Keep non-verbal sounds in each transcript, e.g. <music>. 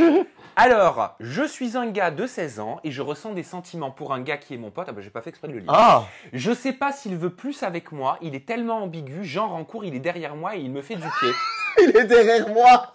<laughs> Alors, je suis un gars de 16 ans et je ressens des sentiments pour un gars qui est mon pote. Ah bah j'ai pas fait exprès de le lire. Ah Je sais pas s'il veut plus avec moi, il est tellement ambigu, genre en cours, il est derrière moi et il me fait du pied. <laughs> il est derrière moi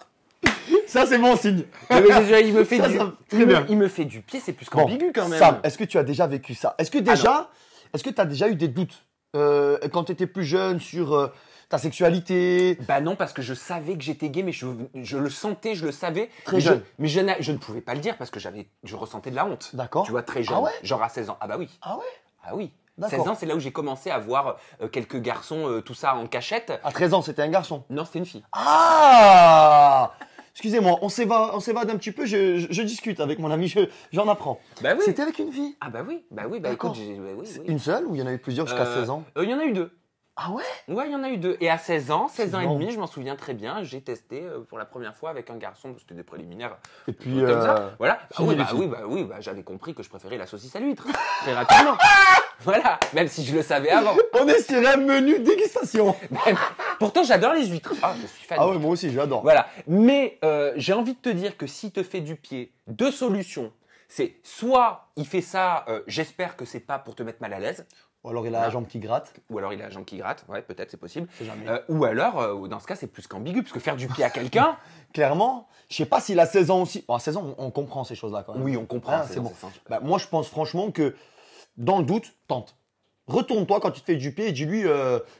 ça, c'est mon signe. Ah bah, il me fait du, fait du pied, c'est plus qu'ambigu quand même. Sam, est-ce que tu as déjà vécu ça Est-ce que déjà, est-ce que tu as déjà eu des doutes euh, quand tu étais plus jeune sur euh, ta sexualité Bah non, parce que je savais que j'étais gay, mais je, je, le sentais, je le savais. Très jeune. mais je, je, ne pouvais pas le dire parce que j'avais, je ressentais de la honte. D'accord. Tu vois, très jeune, ah genre à 16 ans. Ah bah oui. Ah ouais Ah oui. 16 ans, c'est là où j'ai commencé à voir euh, quelques garçons, euh, tout ça en cachette. À 13 ans, c'était un garçon Non, c'était une fille. Ah Excusez-moi, on s'évade, on s'évade un petit peu. Je, je, discute avec mon ami, j'en apprends. Bah oui. C'était avec une fille. Ah bah oui, bah oui, bah écoute, bah une seule ou il y en a eu plusieurs jusqu'à 16 euh, ans Il y en a eu deux. Ah ouais Ouais, il y en a eu deux. Et à 16 ans, 16 ans et demi, je m'en souviens très bien, j'ai testé euh, pour la première fois avec un garçon, c'était des préliminaires. Et puis. Euh, voilà. Ah oui, bah oui, bah bah, j'avais compris que je préférais la saucisse à l'huître. <laughs> Très rapidement. <laughs> voilà. Même si je le savais avant. <laughs> On est sur un menu dégustation. Pourtant, j'adore les huîtres. Ah, je suis fan. Ah oui, moi aussi, j'adore. Voilà. Mais euh, j'ai envie de te dire que si te fait du pied, deux solutions c'est soit il fait ça, euh, j'espère que c'est pas pour te mettre mal à l'aise. Ou alors il a la jambe qui gratte. Ou alors il a la jambe qui gratte, ouais, peut-être, c'est possible. Euh, ou alors, euh, dans ce cas, c'est plus qu'ambigu, parce que faire du pied à quelqu'un. <laughs> Clairement, je sais pas s'il a 16 ans aussi. Bon, à 16 ans, on, comprend ces choses-là quand même. Oui, on comprend. Hein, c'est bon. Bah, moi, je pense franchement que, dans le doute, tente. Retourne-toi quand tu te fais du pied et dis-lui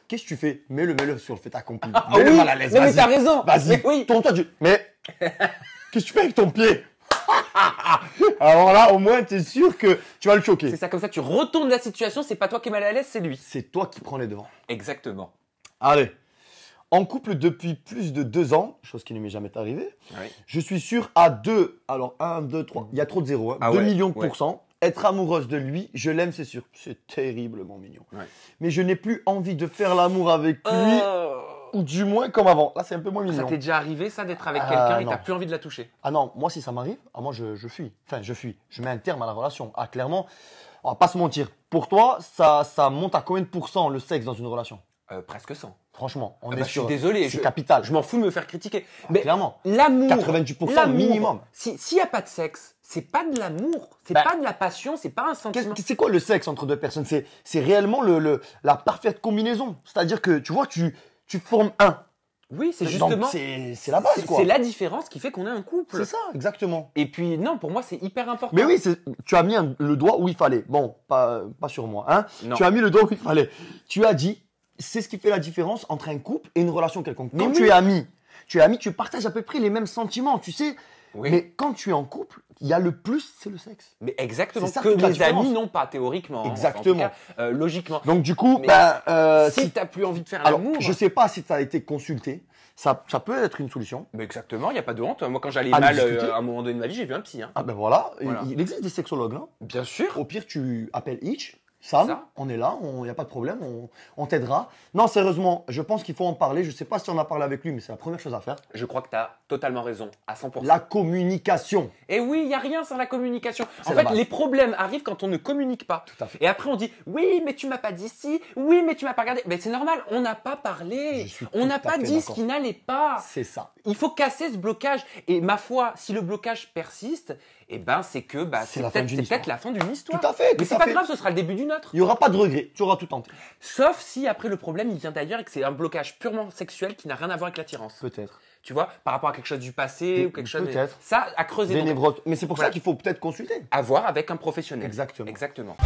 Qu'est-ce que tu fais Mets-le, mets sur le fait accompli. Ah mets-le à l'aise. Mais t'as raison. Vas-y. Oui. Tourne-toi, mais. <laughs> Qu'est-ce que tu fais avec ton pied <laughs> Alors là, au moins, tu es sûr que tu vas le choquer. C'est ça, comme ça, tu retournes la situation. C'est pas toi qui es mal à l'aise, c'est lui. C'est toi qui prends les devants. Exactement. Allez. En couple depuis plus de deux ans, chose qui ne m'est jamais arrivée, je suis sûr à deux, alors un, deux, trois, il y a trop de zéro, hein, 2 ah millions de pourcent Être amoureuse de lui, je l'aime, c'est sûr. C'est terriblement mignon. Mais je n'ai plus envie de faire l'amour avec lui. Oh ou du moins comme avant. Là, c'est un peu moins mignon. Ça t'est déjà arrivé, ça, d'être avec ah, quelqu'un et t'as plus envie de la toucher Ah non, moi, si ça m'arrive, ah, moi, je, je, fuis. Enfin, je fuis. Je mets un terme à la relation. Ah, clairement, on va pas se mentir. Pour toi, ça, ça monte à combien de pourcents le sexe dans une relation euh, Presque 100. Franchement, on ah est bah, Je suis désolé, c'est capital. Je m'en fous de me faire critiquer. Ah, Mais clairement, l'amour, 98% minimum. S'il n'y a pas de sexe, c'est pas de l'amour, c'est ben, pas de la passion, c'est pas un sentiment. C'est quoi le sexe entre deux personnes C'est réellement le, la parfaite combinaison. C'est-à-dire que tu vois, tu tu formes un. Oui, c'est justement. C'est la base, quoi. C'est la différence qui fait qu'on a un couple. C'est ça, exactement. Et puis, non, pour moi, c'est hyper important. Mais oui, tu as mis le doigt où il fallait. Bon, pas, pas sur moi, hein. Tu as mis le doigt où il fallait. Tu as dit, c'est ce qui fait la différence entre un couple et une relation quelconque. non tu es ami, tu es ami, tu partages à peu près les mêmes sentiments. Tu sais, mais quand tu es en couple, il y a le plus, c'est le sexe. Mais exactement, que les amis n'ont pas théoriquement. Hein. Exactement. Euh, logiquement. Donc du coup, ben, euh, si, t'as plus envie de faire l'amour, je sais pas si t'as été consulté. Ça, ça, peut être une solution. Mais exactement, il n'y a pas de honte. Moi, quand j'allais mal euh, à un moment donné de ma vie, j'ai vu un psy. Hein. Ah ben voilà. Il, existe des sexologues, hein. Bien sûr. Au pire, tu appelles Hitch ça. on est là, il n'y a pas de problème, on, t'aidera. Non, sérieusement, je pense qu'il faut en parler. Je ne sais pas si on a parlé avec lui, mais c'est la première chose à faire. Je crois que tu as totalement raison, à 100%. La communication. Et oui, il n'y a rien sans la communication. En fait, les problèmes arrivent quand on ne communique pas. Tout à fait. Et après, on dit oui, mais tu m'as pas dit si, oui, mais tu m'as pas regardé. Mais c'est normal, on n'a pas parlé, on n'a pas dit ce qui n'allait pas. C'est ça. Il faut casser ce blocage. Et ma foi, si le blocage persiste, eh ben, c'est que bah, c'est peut-être la fin d'une histoire. Tout à fait. mais c'est pas grave, ce sera le début d'une il n'y aura pas de regret, tu auras tout tenté. Sauf si après le problème il vient d'ailleurs et que c'est un blocage purement sexuel qui n'a rien à voir avec l'attirance. Peut-être. Tu vois, par rapport à quelque chose du passé ou quelque chose. Peut-être. Ça, a creusé. Des donc, Mais c'est pour ça qu'il faut peut-être consulter. Avoir voir avec un professionnel. Exactement. Exactement.